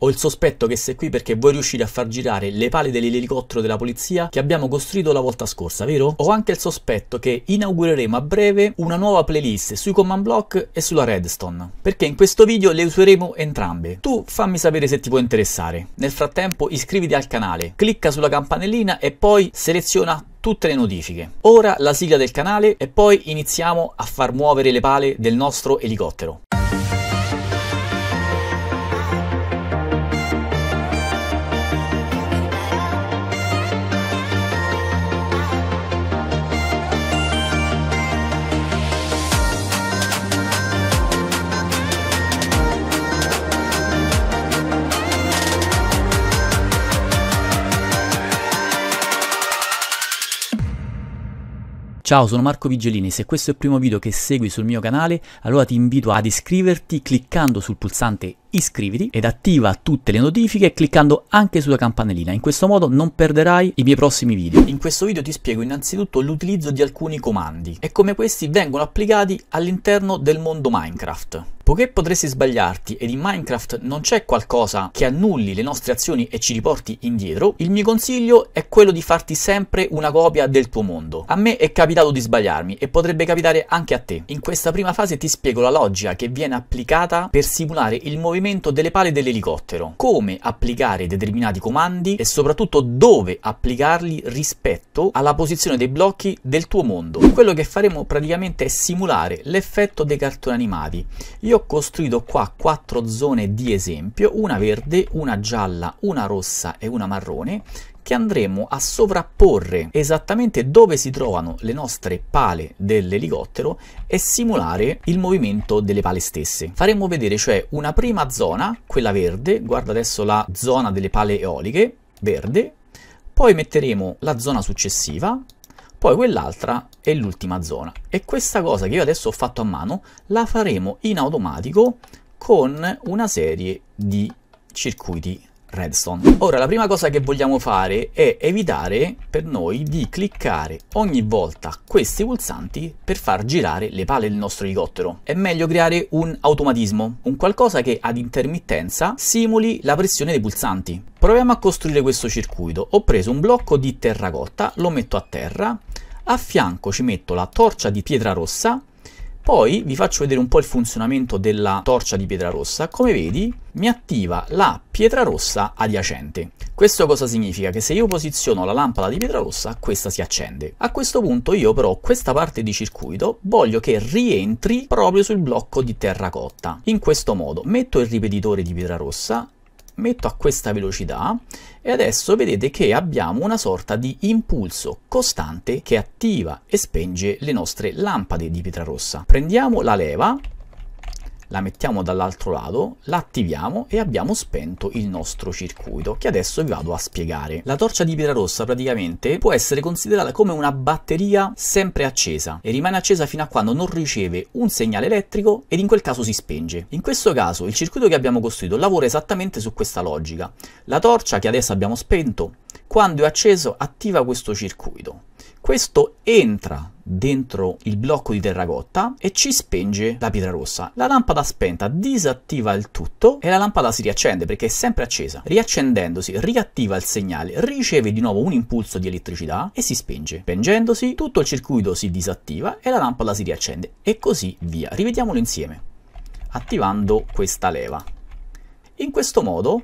Ho il sospetto che sei qui perché vuoi riuscire a far girare le pale dell'elicottero della polizia che abbiamo costruito la volta scorsa, vero? Ho anche il sospetto che inaugureremo a breve una nuova playlist sui command block e sulla redstone, perché in questo video le useremo entrambe. Tu fammi sapere se ti può interessare. Nel frattempo iscriviti al canale, clicca sulla campanellina e poi seleziona tutte le notifiche. Ora la sigla del canale e poi iniziamo a far muovere le pale del nostro elicottero. Ciao, sono Marco Vigelini. se questo è il primo video che segui sul mio canale, allora ti invito ad iscriverti cliccando sul pulsante iscriviti ed attiva tutte le notifiche cliccando anche sulla campanellina, in questo modo non perderai i miei prossimi video. In questo video ti spiego innanzitutto l'utilizzo di alcuni comandi e come questi vengono applicati all'interno del mondo Minecraft. Poiché potresti sbagliarti ed in Minecraft non c'è qualcosa che annulli le nostre azioni e ci riporti indietro, il mio consiglio è quello di farti sempre una copia del tuo mondo. A me è capitato di sbagliarmi e potrebbe capitare anche a te. In questa prima fase ti spiego la logica che viene applicata per simulare il movimento movimento delle pale dell'elicottero, come applicare determinati comandi e soprattutto dove applicarli rispetto alla posizione dei blocchi del tuo mondo. Quello che faremo praticamente è simulare l'effetto dei cartoni animati. Io ho costruito qua quattro zone di esempio, una verde, una gialla, una rossa e una marrone, che andremo a sovrapporre esattamente dove si trovano le nostre pale dell'elicottero e simulare il movimento delle pale stesse. Faremo vedere cioè una prima zona, quella verde, guarda adesso la zona delle pale eoliche, verde, poi metteremo la zona successiva, poi quell'altra è l'ultima zona. E questa cosa che io adesso ho fatto a mano la faremo in automatico con una serie di circuiti redstone. Ora la prima cosa che vogliamo fare è evitare per noi di cliccare ogni volta questi pulsanti per far girare le pale del nostro elicottero. È meglio creare un automatismo, un qualcosa che ad intermittenza simuli la pressione dei pulsanti. Proviamo a costruire questo circuito. Ho preso un blocco di terracotta, lo metto a terra, a fianco ci metto la torcia di pietra rossa poi vi faccio vedere un po' il funzionamento della torcia di pietra rossa. Come vedi mi attiva la pietra rossa adiacente. Questo cosa significa? Che se io posiziono la lampada di pietra rossa, questa si accende. A questo punto io però questa parte di circuito voglio che rientri proprio sul blocco di terracotta. In questo modo metto il ripetitore di pietra rossa metto a questa velocità e adesso vedete che abbiamo una sorta di impulso costante che attiva e spenge le nostre lampade di pietra rossa. Prendiamo la leva la mettiamo dall'altro lato, l'attiviamo e abbiamo spento il nostro circuito che adesso vi vado a spiegare. La torcia di pietra rossa praticamente può essere considerata come una batteria sempre accesa e rimane accesa fino a quando non riceve un segnale elettrico ed in quel caso si spenge. In questo caso il circuito che abbiamo costruito lavora esattamente su questa logica. La torcia che adesso abbiamo spento quando è acceso attiva questo circuito questo entra dentro il blocco di terracotta e ci spenge la pietra rossa. La lampada spenta disattiva il tutto e la lampada si riaccende perché è sempre accesa. Riaccendendosi riattiva il segnale, riceve di nuovo un impulso di elettricità e si spenge. Spengendosi tutto il circuito si disattiva e la lampada si riaccende e così via. Rivediamolo insieme attivando questa leva. In questo modo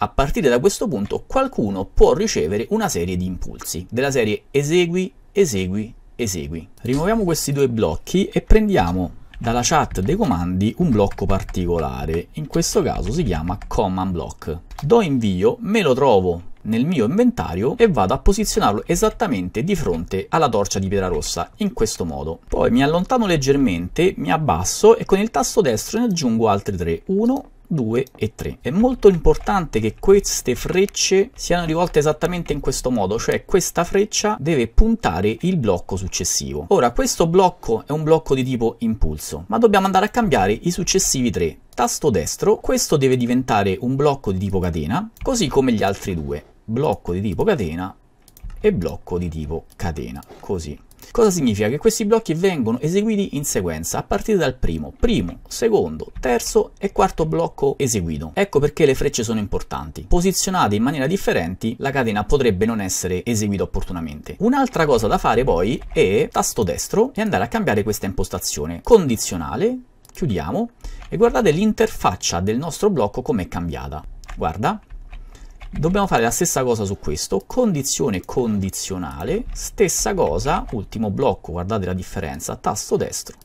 a partire da questo punto qualcuno può ricevere una serie di impulsi, della serie esegui, esegui, esegui. Rimuoviamo questi due blocchi e prendiamo dalla chat dei comandi un blocco particolare, in questo caso si chiama command block. Do invio, me lo trovo nel mio inventario e vado a posizionarlo esattamente di fronte alla torcia di pietra rossa, in questo modo. Poi mi allontano leggermente, mi abbasso e con il tasto destro ne aggiungo altri tre, 1, 2 e 3. È molto importante che queste frecce siano rivolte esattamente in questo modo, cioè questa freccia deve puntare il blocco successivo. Ora, questo blocco è un blocco di tipo impulso, ma dobbiamo andare a cambiare i successivi tre. Tasto destro, questo deve diventare un blocco di tipo catena, così come gli altri due. Blocco di tipo catena e blocco di tipo catena, così Cosa significa? Che questi blocchi vengono eseguiti in sequenza, a partire dal primo, primo, secondo, terzo e quarto blocco eseguito. Ecco perché le frecce sono importanti. Posizionate in maniera differente, la catena potrebbe non essere eseguita opportunamente. Un'altra cosa da fare poi è tasto destro e andare a cambiare questa impostazione condizionale, chiudiamo e guardate l'interfaccia del nostro blocco com'è cambiata. Guarda, Dobbiamo fare la stessa cosa su questo, condizione condizionale, stessa cosa, ultimo blocco, guardate la differenza, tasto destro,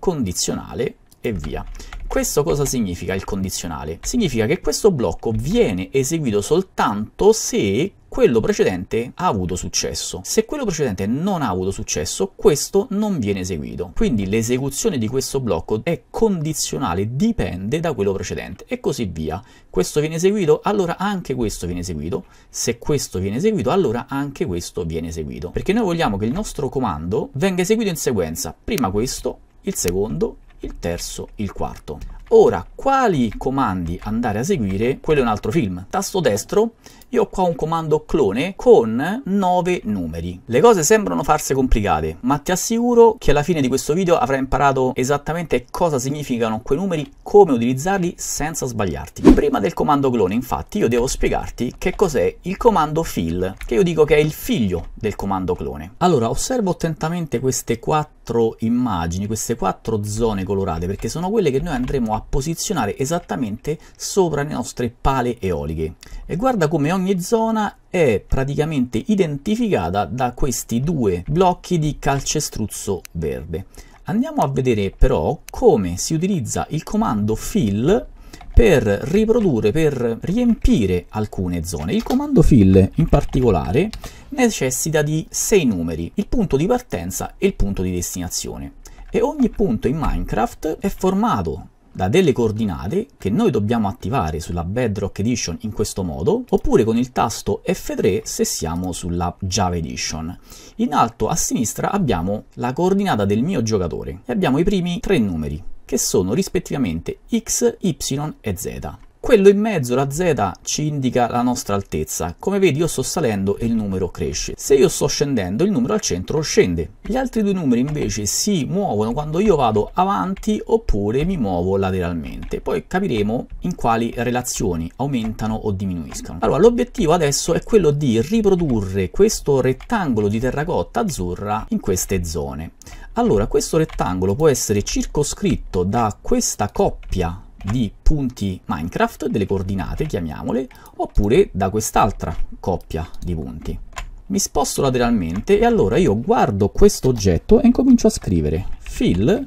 condizionale e via. Questo cosa significa il condizionale? Significa che questo blocco viene eseguito soltanto se quello precedente ha avuto successo. Se quello precedente non ha avuto successo, questo non viene eseguito. Quindi l'esecuzione di questo blocco è condizionale, dipende da quello precedente e così via. Questo viene eseguito, allora anche questo viene eseguito. Se questo viene eseguito, allora anche questo viene eseguito. Perché noi vogliamo che il nostro comando venga eseguito in sequenza. Prima questo, il secondo, il terzo, il quarto. Ora, quali comandi andare a seguire? Quello è un altro film. Tasto destro, io ho qua un comando clone con 9 numeri. Le cose sembrano farse complicate, ma ti assicuro che alla fine di questo video avrai imparato esattamente cosa significano quei numeri, come utilizzarli senza sbagliarti. Prima del comando clone, infatti, io devo spiegarti che cos'è il comando fill, che io dico che è il figlio del comando clone. Allora, osservo attentamente queste quattro quattro immagini, queste quattro zone colorate, perché sono quelle che noi andremo a posizionare esattamente sopra le nostre pale eoliche. E guarda come ogni zona è praticamente identificata da questi due blocchi di calcestruzzo verde. Andiamo a vedere però come si utilizza il comando fill per riprodurre, per riempire alcune zone. Il comando fill in particolare necessita di 6 numeri, il punto di partenza e il punto di destinazione. E ogni punto in Minecraft è formato da delle coordinate che noi dobbiamo attivare sulla Bedrock Edition in questo modo, oppure con il tasto F3 se siamo sulla Java Edition. In alto a sinistra abbiamo la coordinata del mio giocatore e abbiamo i primi tre numeri, che sono rispettivamente X, Y e Z. Quello in mezzo, la Z, ci indica la nostra altezza. Come vedi io sto salendo e il numero cresce. Se io sto scendendo, il numero al centro scende. Gli altri due numeri invece si muovono quando io vado avanti oppure mi muovo lateralmente. Poi capiremo in quali relazioni aumentano o diminuiscono. Allora, l'obiettivo adesso è quello di riprodurre questo rettangolo di terracotta azzurra in queste zone. Allora, questo rettangolo può essere circoscritto da questa coppia di punti Minecraft, delle coordinate, chiamiamole, oppure da quest'altra coppia di punti. Mi sposto lateralmente e allora io guardo questo oggetto e incomincio a scrivere fill,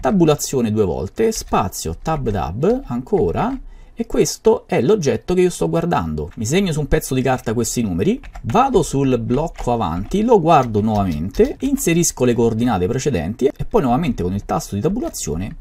tabulazione due volte, spazio, tab tab, ancora, e questo è l'oggetto che io sto guardando. Mi segno su un pezzo di carta questi numeri, vado sul blocco avanti, lo guardo nuovamente, inserisco le coordinate precedenti e poi nuovamente con il tasto di tabulazione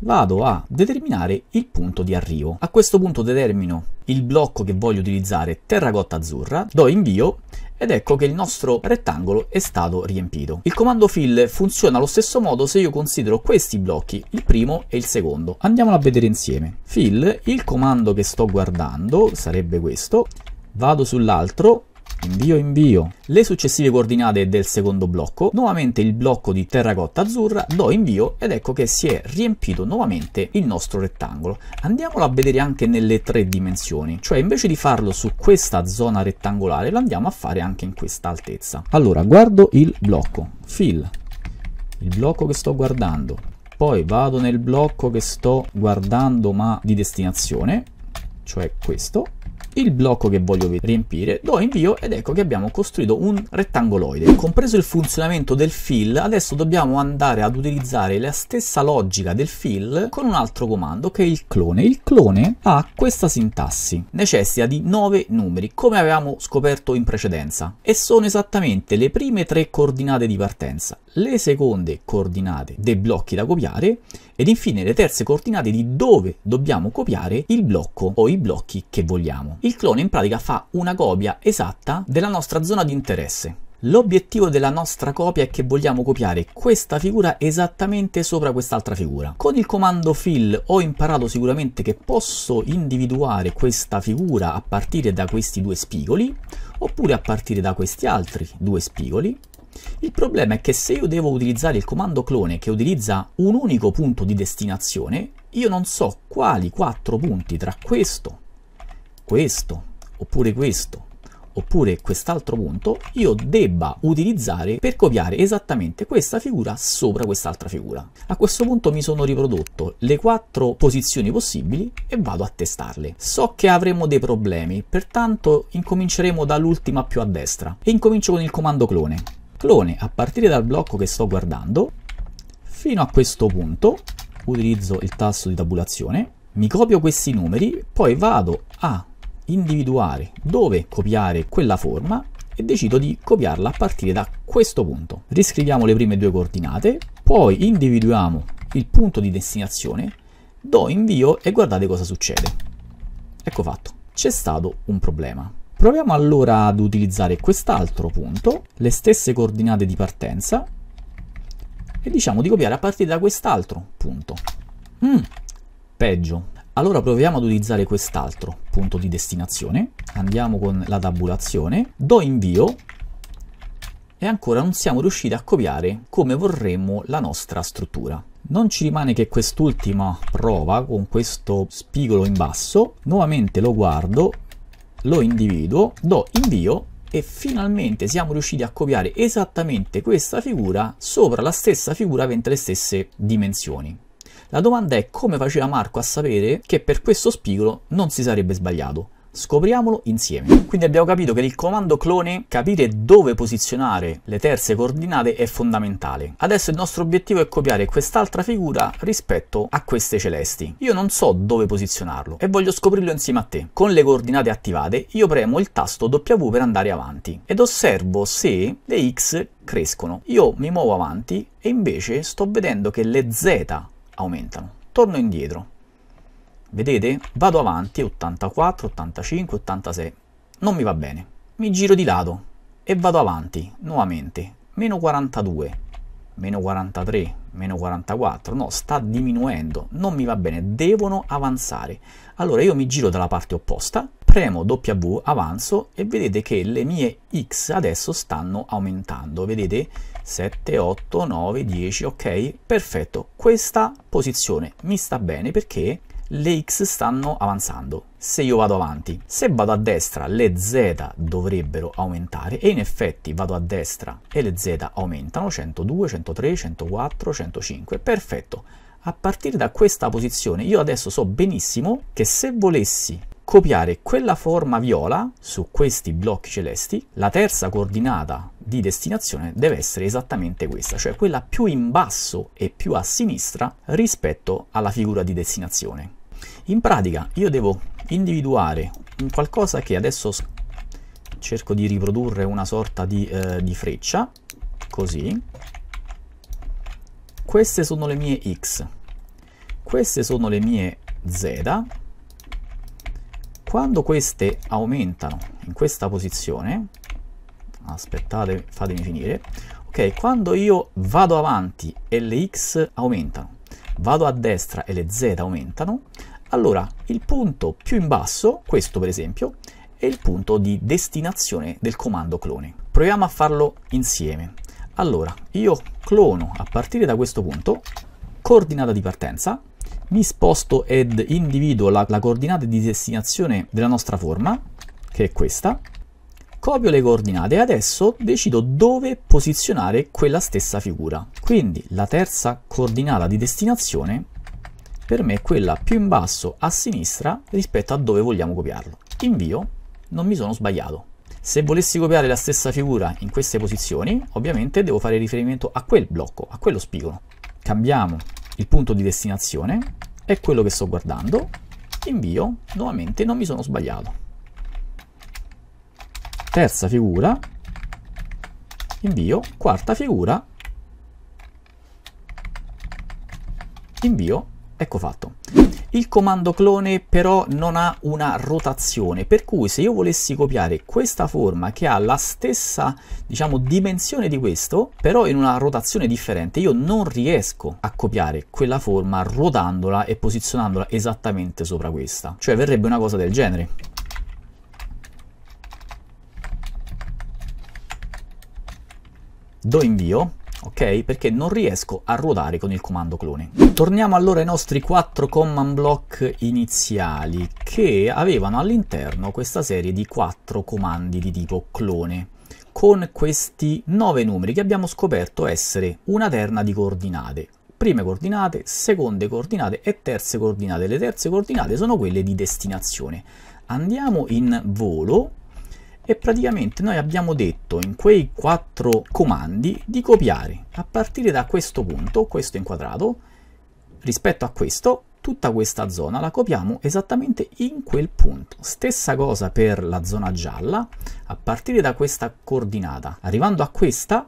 vado a determinare il punto di arrivo. A questo punto determino il blocco che voglio utilizzare, terracotta azzurra, do invio ed ecco che il nostro rettangolo è stato riempito. Il comando fill funziona allo stesso modo se io considero questi blocchi, il primo e il secondo. Andiamolo a vedere insieme. Fill, il comando che sto guardando sarebbe questo, vado sull'altro invio invio le successive coordinate del secondo blocco nuovamente il blocco di terracotta azzurra do invio ed ecco che si è riempito nuovamente il nostro rettangolo andiamolo a vedere anche nelle tre dimensioni cioè invece di farlo su questa zona rettangolare lo andiamo a fare anche in questa altezza allora guardo il blocco fill il blocco che sto guardando poi vado nel blocco che sto guardando ma di destinazione cioè questo il blocco che voglio riempire, do invio ed ecco che abbiamo costruito un rettangoloide. Compreso il funzionamento del fill, adesso dobbiamo andare ad utilizzare la stessa logica del fill con un altro comando che è il clone. Il clone ha questa sintassi, necessita di 9 numeri, come avevamo scoperto in precedenza, e sono esattamente le prime tre coordinate di partenza le seconde coordinate dei blocchi da copiare ed infine le terze coordinate di dove dobbiamo copiare il blocco o i blocchi che vogliamo. Il clone in pratica fa una copia esatta della nostra zona di interesse. L'obiettivo della nostra copia è che vogliamo copiare questa figura esattamente sopra quest'altra figura. Con il comando fill ho imparato sicuramente che posso individuare questa figura a partire da questi due spigoli oppure a partire da questi altri due spigoli il problema è che se io devo utilizzare il comando clone che utilizza un unico punto di destinazione, io non so quali quattro punti tra questo, questo, oppure questo, oppure quest'altro punto, io debba utilizzare per copiare esattamente questa figura sopra quest'altra figura. A questo punto mi sono riprodotto le quattro posizioni possibili e vado a testarle. So che avremo dei problemi, pertanto incominceremo dall'ultima più a destra e incomincio con il comando clone clone a partire dal blocco che sto guardando fino a questo punto utilizzo il tasto di tabulazione mi copio questi numeri poi vado a individuare dove copiare quella forma e decido di copiarla a partire da questo punto riscriviamo le prime due coordinate poi individuiamo il punto di destinazione do invio e guardate cosa succede ecco fatto c'è stato un problema Proviamo allora ad utilizzare quest'altro punto, le stesse coordinate di partenza, e diciamo di copiare a partire da quest'altro punto. Mm, peggio. Allora proviamo ad utilizzare quest'altro punto di destinazione, andiamo con la tabulazione, do invio e ancora non siamo riusciti a copiare come vorremmo la nostra struttura. Non ci rimane che quest'ultima prova con questo spigolo in basso, nuovamente lo guardo lo individuo, do invio e finalmente siamo riusciti a copiare esattamente questa figura sopra la stessa figura avente le stesse dimensioni. La domanda è come faceva Marco a sapere che per questo spigolo non si sarebbe sbagliato. Scopriamolo insieme. Quindi abbiamo capito che il comando clone, capire dove posizionare le terze coordinate è fondamentale. Adesso il nostro obiettivo è copiare quest'altra figura rispetto a queste celesti. Io non so dove posizionarlo e voglio scoprirlo insieme a te. Con le coordinate attivate io premo il tasto W per andare avanti ed osservo se le X crescono. Io mi muovo avanti e invece sto vedendo che le Z aumentano. Torno indietro Vedete? Vado avanti, 84, 85, 86. Non mi va bene. Mi giro di lato e vado avanti, nuovamente. Meno 42, meno 43, meno 44. No, sta diminuendo. Non mi va bene. Devono avanzare. Allora io mi giro dalla parte opposta, premo W, avanzo e vedete che le mie X adesso stanno aumentando. Vedete? 7, 8, 9, 10, ok? Perfetto. Questa posizione mi sta bene perché le x stanno avanzando. Se io vado avanti, se vado a destra le z dovrebbero aumentare e in effetti vado a destra e le z aumentano 102, 103, 104, 105. Perfetto. A partire da questa posizione io adesso so benissimo che se volessi copiare quella forma viola su questi blocchi celesti, la terza coordinata di destinazione deve essere esattamente questa, cioè quella più in basso e più a sinistra rispetto alla figura di destinazione. In pratica io devo individuare qualcosa che adesso cerco di riprodurre una sorta di, eh, di freccia, così. Queste sono le mie x, queste sono le mie z. Quando queste aumentano in questa posizione, aspettate, fatemi finire, ok, quando io vado avanti e le x aumentano, vado a destra e le z aumentano, allora, il punto più in basso, questo per esempio, è il punto di destinazione del comando clone. Proviamo a farlo insieme. Allora, io clono a partire da questo punto, coordinata di partenza, mi sposto ed individuo la, la coordinata di destinazione della nostra forma, che è questa, copio le coordinate e adesso decido dove posizionare quella stessa figura. Quindi la terza coordinata di destinazione per me è quella più in basso a sinistra rispetto a dove vogliamo copiarlo. Invio, non mi sono sbagliato. Se volessi copiare la stessa figura in queste posizioni, ovviamente devo fare riferimento a quel blocco, a quello spigolo. Cambiamo il punto di destinazione, è quello che sto guardando, invio, nuovamente non mi sono sbagliato. Terza figura, invio, quarta figura, invio, Ecco fatto. Il comando clone però non ha una rotazione, per cui se io volessi copiare questa forma che ha la stessa, diciamo, dimensione di questo, però in una rotazione differente, io non riesco a copiare quella forma ruotandola e posizionandola esattamente sopra questa. Cioè verrebbe una cosa del genere. Do invio ok? Perché non riesco a ruotare con il comando clone. Torniamo allora ai nostri quattro command block iniziali che avevano all'interno questa serie di quattro comandi di tipo clone con questi nove numeri che abbiamo scoperto essere una terna di coordinate prime coordinate, seconde coordinate e terze coordinate. Le terze coordinate sono quelle di destinazione. Andiamo in volo e praticamente noi abbiamo detto in quei quattro comandi di copiare a partire da questo punto, questo inquadrato, rispetto a questo, tutta questa zona la copiamo esattamente in quel punto. Stessa cosa per la zona gialla, a partire da questa coordinata, arrivando a questa,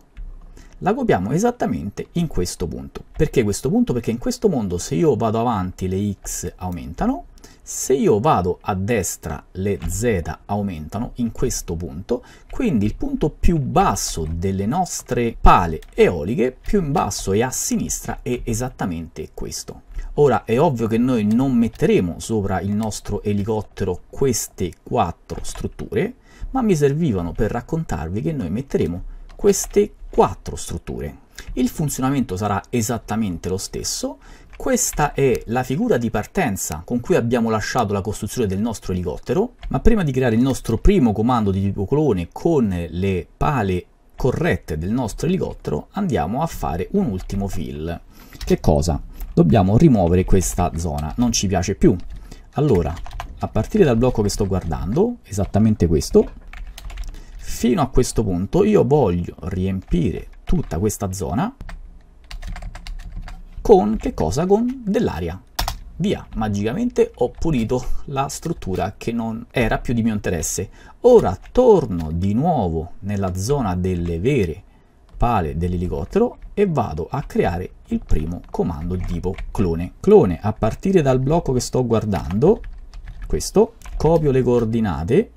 la copiamo esattamente in questo punto. Perché questo punto? Perché in questo mondo se io vado avanti le x aumentano, se io vado a destra le z aumentano in questo punto, quindi il punto più basso delle nostre pale eoliche più in basso e a sinistra è esattamente questo. Ora è ovvio che noi non metteremo sopra il nostro elicottero queste quattro strutture, ma mi servivano per raccontarvi che noi metteremo queste quattro strutture. Il funzionamento sarà esattamente lo stesso, questa è la figura di partenza con cui abbiamo lasciato la costruzione del nostro elicottero, ma prima di creare il nostro primo comando di tipo clone con le pale corrette del nostro elicottero andiamo a fare un ultimo fill. Che cosa? Dobbiamo rimuovere questa zona, non ci piace più. Allora, a partire dal blocco che sto guardando, esattamente questo, fino a questo punto io voglio riempire tutta questa zona con che cosa? Con dell'aria. Via, magicamente ho pulito la struttura che non era più di mio interesse. Ora torno di nuovo nella zona delle vere pale dell'elicottero e vado a creare il primo comando di tipo clone. Clone a partire dal blocco che sto guardando, questo, copio le coordinate,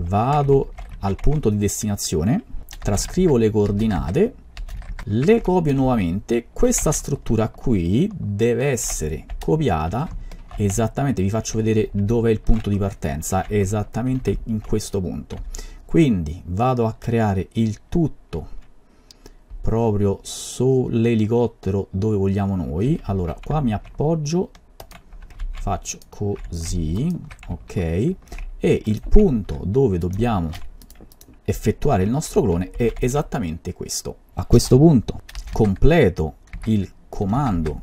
vado al punto di destinazione, trascrivo le coordinate, le copio nuovamente questa struttura qui deve essere copiata esattamente vi faccio vedere dove è il punto di partenza esattamente in questo punto quindi vado a creare il tutto proprio sull'elicottero dove vogliamo noi allora qua mi appoggio faccio così ok e il punto dove dobbiamo effettuare il nostro clone è esattamente questo. A questo punto completo il comando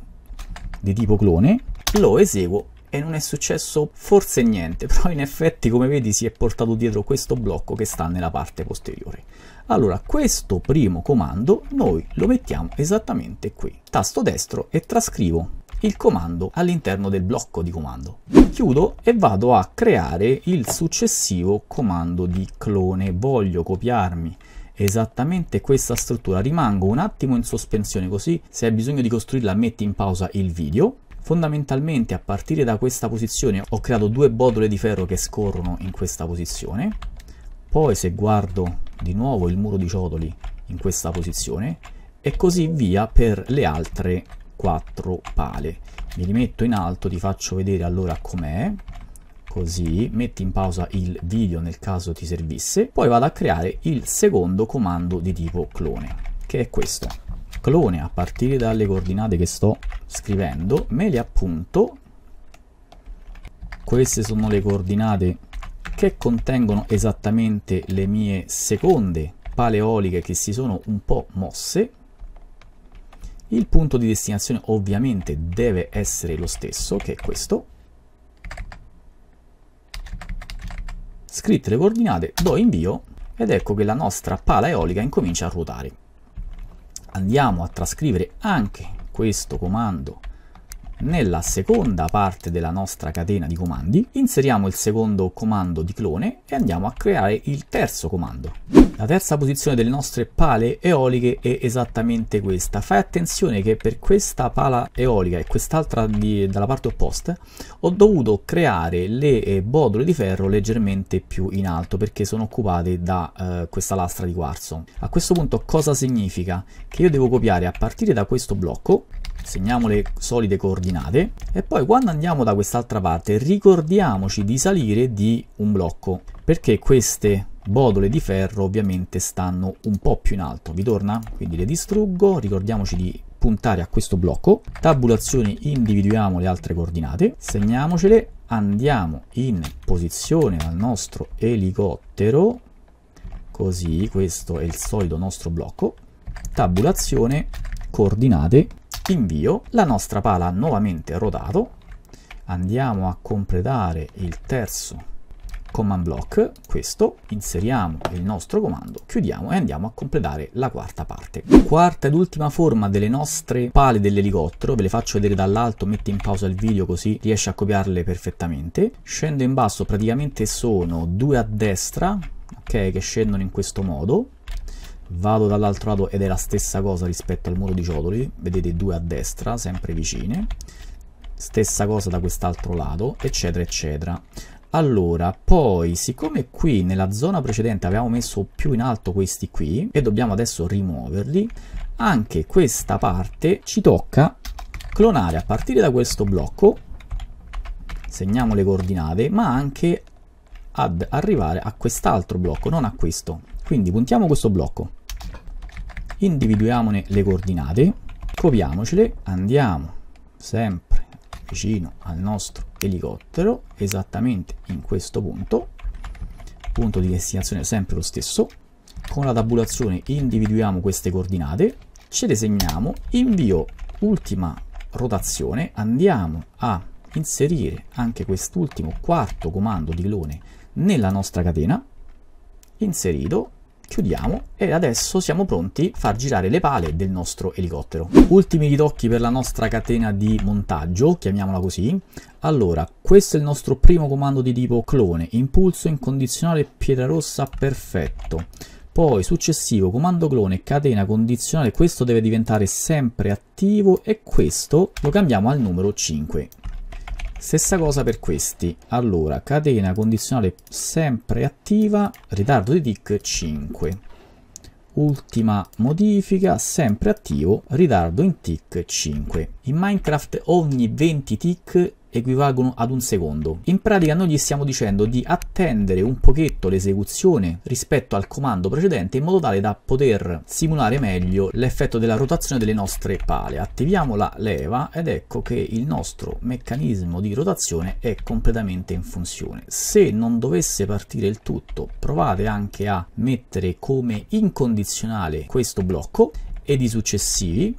di tipo clone, lo eseguo e non è successo forse niente, però in effetti come vedi si è portato dietro questo blocco che sta nella parte posteriore. Allora, questo primo comando noi lo mettiamo esattamente qui. Tasto destro e trascrivo il comando all'interno del blocco di comando. Chiudo e vado a creare il successivo comando di clone. Voglio copiarmi esattamente questa struttura. Rimango un attimo in sospensione così se hai bisogno di costruirla metti in pausa il video. Fondamentalmente a partire da questa posizione ho creato due botole di ferro che scorrono in questa posizione. Poi se guardo di nuovo il muro di ciotoli in questa posizione e così via per le altre 4 pale. Mi rimetto in alto, ti faccio vedere allora com'è così, metti in pausa il video nel caso ti servisse, poi vado a creare il secondo comando di tipo clone, che è questo. Clone a partire dalle coordinate che sto scrivendo, me le appunto, queste sono le coordinate che contengono esattamente le mie seconde pale eoliche che si sono un po' mosse, il punto di destinazione ovviamente deve essere lo stesso, che è questo. Scritte le coordinate, do invio ed ecco che la nostra pala eolica incomincia a ruotare. Andiamo a trascrivere anche questo comando nella seconda parte della nostra catena di comandi inseriamo il secondo comando di clone e andiamo a creare il terzo comando. La terza posizione delle nostre pale eoliche è esattamente questa. Fai attenzione che per questa pala eolica e quest'altra dalla parte opposta ho dovuto creare le eh, bodole di ferro leggermente più in alto perché sono occupate da eh, questa lastra di quarzo. A questo punto cosa significa? Che io devo copiare a partire da questo blocco segniamo le solite coordinate e poi quando andiamo da quest'altra parte ricordiamoci di salire di un blocco perché queste bodole di ferro ovviamente stanno un po' più in alto, vi torna? Quindi le distruggo, ricordiamoci di puntare a questo blocco, tabulazioni individuiamo le altre coordinate, segniamocele, andiamo in posizione al nostro elicottero, così questo è il solito nostro blocco, tabulazione, coordinate, invio, la nostra pala ha nuovamente rodato, andiamo a completare il terzo command block, questo, inseriamo il nostro comando, chiudiamo e andiamo a completare la quarta parte. Quarta ed ultima forma delle nostre pale dell'elicottero, ve le faccio vedere dall'alto, metti in pausa il video così riesce a copiarle perfettamente. Scendo in basso, praticamente sono due a destra, ok, che scendono in questo modo, vado dall'altro lato ed è la stessa cosa rispetto al muro di ciotoli vedete due a destra sempre vicine stessa cosa da quest'altro lato eccetera eccetera allora, poi, siccome qui nella zona precedente avevamo messo più in alto questi qui e dobbiamo adesso rimuoverli, anche questa parte ci tocca clonare a partire da questo blocco, segniamo le coordinate, ma anche ad arrivare a quest'altro blocco, non a questo. Quindi puntiamo questo blocco, individuiamone le coordinate, copiamocele, andiamo sempre vicino al nostro elicottero, esattamente in questo punto, punto di destinazione sempre lo stesso, con la tabulazione individuiamo queste coordinate, ce le segniamo, invio ultima rotazione, andiamo a inserire anche quest'ultimo quarto comando di clone nella nostra catena, inserito, chiudiamo e adesso siamo pronti a far girare le pale del nostro elicottero. Ultimi ritocchi per la nostra catena di montaggio, chiamiamola così. Allora, questo è il nostro primo comando di tipo clone, impulso incondizionale pietra rossa perfetto. Poi successivo comando clone catena condizionale, questo deve diventare sempre attivo e questo lo cambiamo al numero 5. Stessa cosa per questi. Allora, catena condizionale sempre attiva, ritardo di tick 5. Ultima modifica, sempre attivo, ritardo in tick 5. In Minecraft ogni 20 tick equivalgono ad un secondo. In pratica noi gli stiamo dicendo di attendere un pochetto l'esecuzione rispetto al comando precedente in modo tale da poter simulare meglio l'effetto della rotazione delle nostre pale. Attiviamo la leva ed ecco che il nostro meccanismo di rotazione è completamente in funzione. Se non dovesse partire il tutto provate anche a mettere come incondizionale questo blocco ed i successivi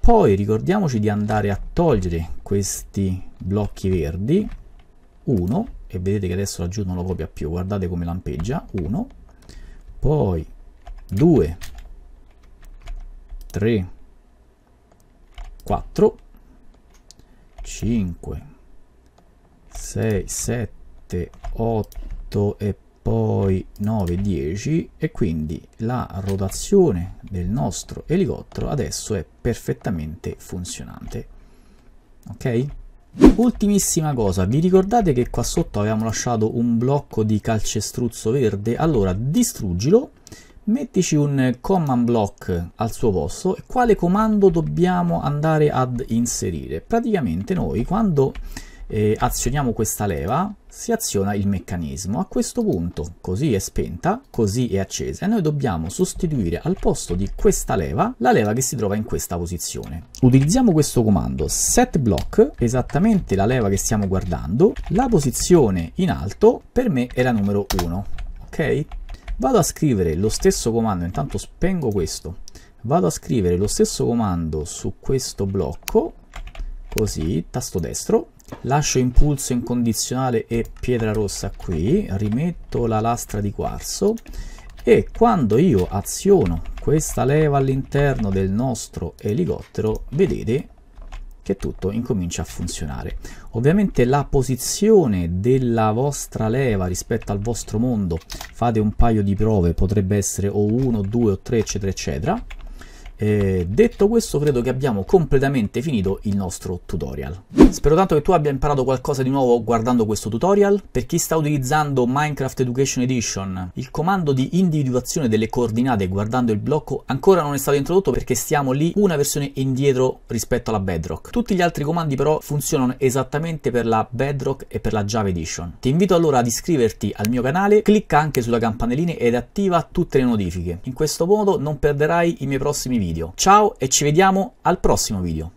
poi ricordiamoci di andare a togliere questi blocchi verdi 1 e vedete che adesso laggiù non lo copia più guardate come lampeggia 1 poi 2 3 4 5 6 7 8 e poi 9 10 e quindi la rotazione del nostro elicottero adesso è perfettamente funzionante ok Ultimissima cosa, vi ricordate che qua sotto avevamo lasciato un blocco di calcestruzzo verde? Allora distruggilo, mettici un command block al suo posto e quale comando dobbiamo andare ad inserire? Praticamente noi quando eh, azioniamo questa leva, si aziona il meccanismo. A questo punto, così è spenta, così è accesa, e noi dobbiamo sostituire al posto di questa leva la leva che si trova in questa posizione. Utilizziamo questo comando set block, esattamente la leva che stiamo guardando, la posizione in alto per me è la numero 1, ok? Vado a scrivere lo stesso comando, intanto spengo questo, vado a scrivere lo stesso comando su questo blocco, così, tasto destro, lascio impulso incondizionale e pietra rossa qui, rimetto la lastra di quarzo e quando io aziono questa leva all'interno del nostro elicottero vedete che tutto incomincia a funzionare. Ovviamente la posizione della vostra leva rispetto al vostro mondo, fate un paio di prove, potrebbe essere o 1, 2 o 3 eccetera eccetera, eh, detto questo credo che abbiamo completamente finito il nostro tutorial. Spero tanto che tu abbia imparato qualcosa di nuovo guardando questo tutorial. Per chi sta utilizzando Minecraft Education Edition, il comando di individuazione delle coordinate guardando il blocco ancora non è stato introdotto perché stiamo lì una versione indietro rispetto alla Bedrock. Tutti gli altri comandi però funzionano esattamente per la Bedrock e per la Java Edition. Ti invito allora ad iscriverti al mio canale, clicca anche sulla campanellina ed attiva tutte le notifiche. In questo modo non perderai i miei prossimi video video. Ciao e ci vediamo al prossimo video.